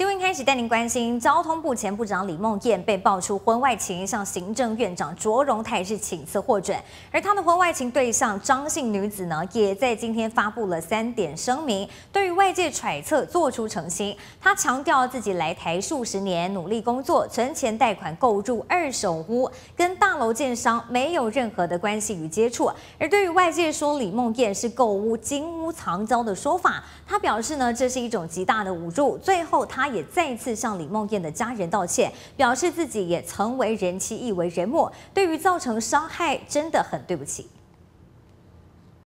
新闻开始，带您关心交通部前部长李梦燕被爆出婚外情，向行政院长卓荣泰是请辞获准。而他的婚外情对象张姓女子呢，也在今天发布了三点声明，对于外界揣测做出澄清。他强调自己来台数十年，努力工作，存钱贷款购入二手屋，跟大楼建商没有任何的关系与接触。而对于外界说李梦燕是购屋金屋藏娇的说法，他表示呢，这是一种极大的侮辱。最后他。也再一次向李梦燕的家人道歉，表示自己也曾为人妻亦为人母，对于造成伤害真的很对不起。